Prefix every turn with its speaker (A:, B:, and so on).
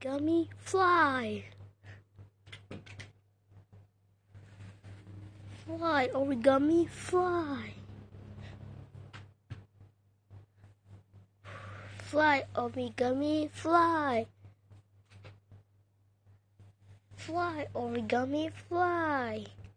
A: gummy fly. Fly, origami oh, fly. Fly, origami oh, fly. Fly, origami oh, fly.